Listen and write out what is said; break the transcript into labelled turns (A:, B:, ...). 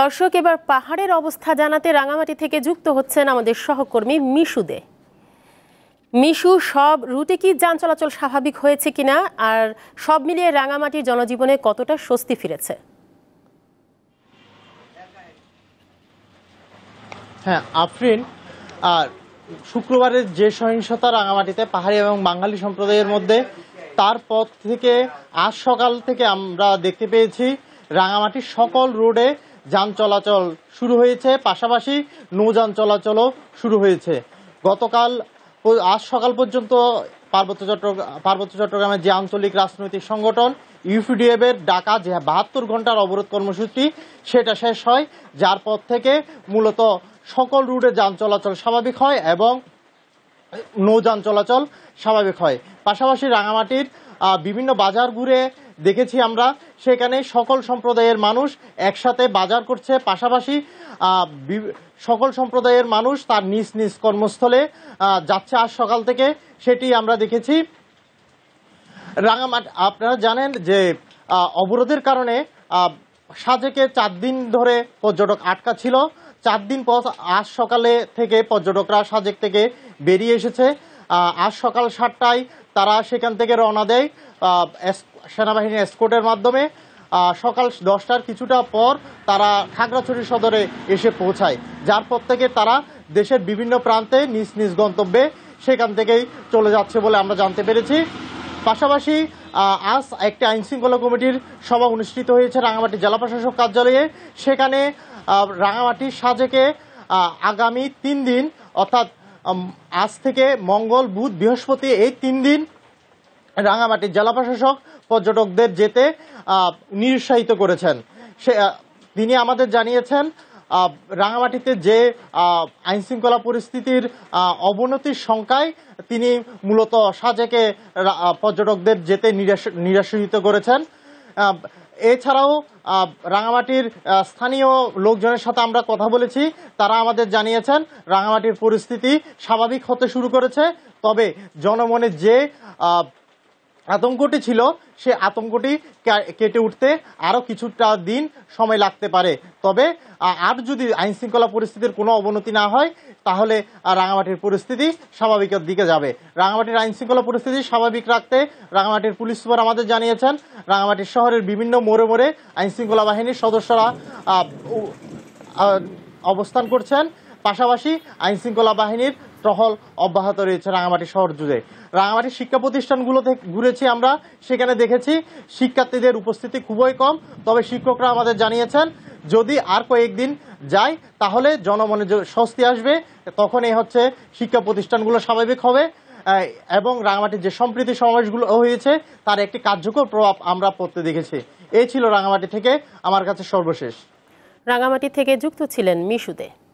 A: দর্শক এবার পাহাড়ের অবস্থা জানাতে রাঙামাটি থেকে যুক্ত হচ্ছেন আমাদের সহকর্মী মিশু দে মিশু সব রুটে কি যান চলাচল স্বাভাবিক হয়েছে কিনা আর সব মিলিয়ে রাঙামাটির জনজীবনে কতটা স্বস্তি ফিরেছে হ্যাঁ আফরিন আর শুক্রবারের যে সহিংসতা রাঙামাটিতে পাহাড়ি এবং বাঙালি সম্প্রদায়ের মধ্যে তার পথ থেকে আজ সকাল থেকে আমরা দেখতে পেয়েছি রাঙামাটির সকল রোডে যান চলাচল শুরু হয়েছে পাশাপাশি নৌযান চলাচলও শুরু হয়েছে গতকাল আজ সকাল পর্যন্ত পার্বত্য চট্টগ্রাম পার্বত্য চট্টগ্রামের যে আঞ্চলিক রাজনৈতিক সংগঠন ইউপিডিএফ এর ডাকা যে বাহাত্তর ঘন্টার অবরোধ কর্মসূচি সেটা শেষ হয় যার পর থেকে মূলত সকল রুটে যান চলাচল স্বাভাবিক হয় এবং নৌযান চলাচল স্বাভাবিক হয় পাশাপাশি রাঙামাটির বিভিন্ন বাজার ঘুরে দেখেছি আমরা সেখানে সকল সম্প্রদায়ের মানুষ একসাথে বাজার করছে পাশাপাশি সকল সম্প্রদায়ের মানুষ তার নিজ নিজ কর্মস্থলে যাচ্ছে আজ সকাল থেকে সেটি আমরা দেখেছি রাঙামাটি আপনারা জানেন যে অবরোধের কারণে সাজেকে চার দিন ধরে পর্যটক আটকা ছিল চার দিন পর আজ সকালে থেকে পর্যটকরা সাজেক থেকে বেরিয়ে এসেছে আজ সকাল সাতটায় তারা সেখান থেকে রওনা দেয় সেনাবাহিনীর স্কোটের মাধ্যমে সকাল দশটার কিছুটা পর তারা খাগড়াছড়ি সদরে এসে পৌঁছায় যার পর থেকে তারা দেশের বিভিন্ন প্রান্তে নিজ নিজ গন্তব্যে সেখান থেকেই চলে যাচ্ছে বলে আমরা জানতে পেরেছি পাশাপাশি আজ একটি আইনশৃঙ্খলা কমিটির সভা অনুষ্ঠিত হয়েছে রাঙামাটি জেলা প্রশাসক কার্যালয়ে সেখানে রাঙামাটির সাজেকে আগামী তিন দিন অর্থাৎ আজ থেকে মঙ্গল বুধ বৃহস্পতি এই তিন দিন রাঙামাটির জেলা প্রশাসক পর্যটকদের যেতে নিরুৎসাহিত করেছেন সে তিনি আমাদের জানিয়েছেন রাঙামাটিতে যে আইনশৃঙ্খলা পরিস্থিতির অবনতির শঙ্কায় তিনি মূলত সাজেকে পর্যটকদের যেতে নিরাশিত করেছেন এছাড়াও রাঙামাটির স্থানীয় লোকজনের সাথে আমরা কথা বলেছি তারা আমাদের জানিয়েছেন রাঙামাটির পরিস্থিতি স্বাভাবিক হতে শুরু করেছে তবে জনমনে যে আতঙ্কটি ছিল সে আতঙ্কটি কেটে উঠতে আরও কিছুটা দিন সময় লাগতে পারে তবে আর যদি আইনশৃঙ্খলা পরিস্থিতির কোনো অবনতি না হয় তাহলে রাঙামাটির পরিস্থিতি স্বাভাবিকের দিকে যাবে রাঙামাটির আইনশৃঙ্খলা পরিস্থিতি স্বাভাবিক রাখতে রাঙামাটির পুলিশ সুপার আমাদের জানিয়েছেন রাঙামাটির শহরের বিভিন্ন মোড়ে মোড়ে আইনশৃঙ্খলা বাহিনীর সদস্যরা অবস্থান করছেন পাশাপাশি আইনশৃঙ্খলা বাহিনীর টহল অব্যাহত রয়েছে রাঙামাটি শহর জুড়ে রাঙামাটি শিক্ষা থেকে ঘুরেছি আমরা সেখানে দেখেছি শিক্ষার্থীদের উপস্থিতি খুবই কম তবে শিক্ষকরা আমাদের জানিয়েছেন যদি আর কয়েকদিন যায় তাহলে জনমনে স্বস্তি আসবে তখন এই হচ্ছে শিক্ষা প্রতিষ্ঠানগুলো স্বাভাবিক হবে এবং রাঙামাটির যে সম্প্রীতি সমাবেশগুলো হয়েছে তার একটি কার্যকর প্রভাব আমরা পড়তে দেখেছি এই ছিল রাঙামাটি থেকে আমার কাছে সর্বশেষ রাঙামাটি থেকে যুক্ত ছিলেন মিশুদে